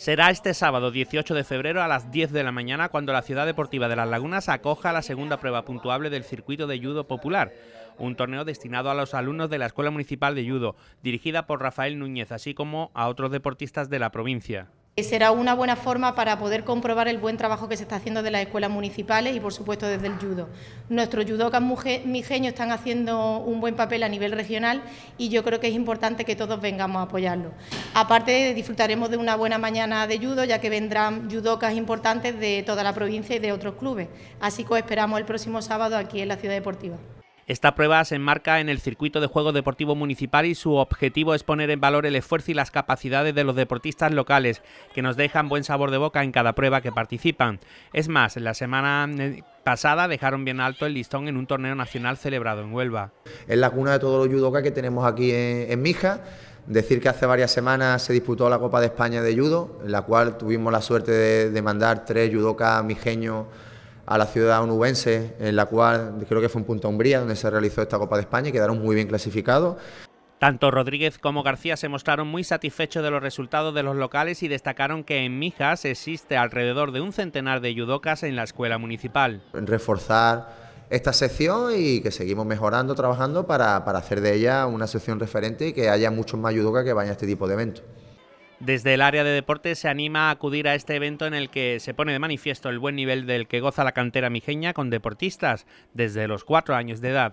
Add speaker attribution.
Speaker 1: será este sábado 18 de febrero a las 10 de la mañana cuando la Ciudad Deportiva de Las Lagunas acoja la segunda prueba puntuable del circuito de judo popular un torneo destinado a los alumnos de la Escuela Municipal de Judo, dirigida por Rafael Núñez, así como a otros deportistas de la provincia.
Speaker 2: Será una buena forma para poder comprobar el buen trabajo que se está haciendo de las escuelas municipales y, por supuesto, desde el judo. Nuestros yudocas mijeños están haciendo un buen papel a nivel regional y yo creo que es importante que todos vengamos a apoyarlo. Aparte, disfrutaremos de una buena mañana de judo, ya que vendrán yudocas importantes de toda la provincia y de otros clubes. Así que esperamos el próximo sábado aquí en la Ciudad Deportiva.
Speaker 1: Esta prueba se enmarca en el circuito de juego deportivo municipal y su objetivo es poner en valor el esfuerzo y las capacidades de los deportistas locales, que nos dejan buen sabor de boca en cada prueba que participan. Es más, la semana eh, pasada dejaron bien alto el listón en un torneo nacional celebrado en Huelva.
Speaker 3: Es la cuna de todos los judokas que tenemos aquí en, Mija. Decir que hace varias semanas se disputó la Copa de España de Judo, en la cual tuvimos la suerte de, de mandar tres judokas mijeños a la ciudad onubense, en la cual creo que fue en Punta Umbría donde se realizó esta Copa de España y quedaron muy bien clasificados.
Speaker 1: Tanto Rodríguez como García se mostraron muy satisfechos de los resultados de los locales y destacaron que en Mijas existe alrededor de un centenar de yudocas en la escuela municipal.
Speaker 3: Reforzar esta sección y que seguimos mejorando, trabajando para, hacer de ella una sección referente y que haya muchos más yudocas que vayan a este tipo de eventos.
Speaker 1: Desde el área de deportes se anima a acudir a este evento en el que se pone de manifiesto el buen nivel del que goza la cantera mijeña con deportistas desde los cuatro años de edad.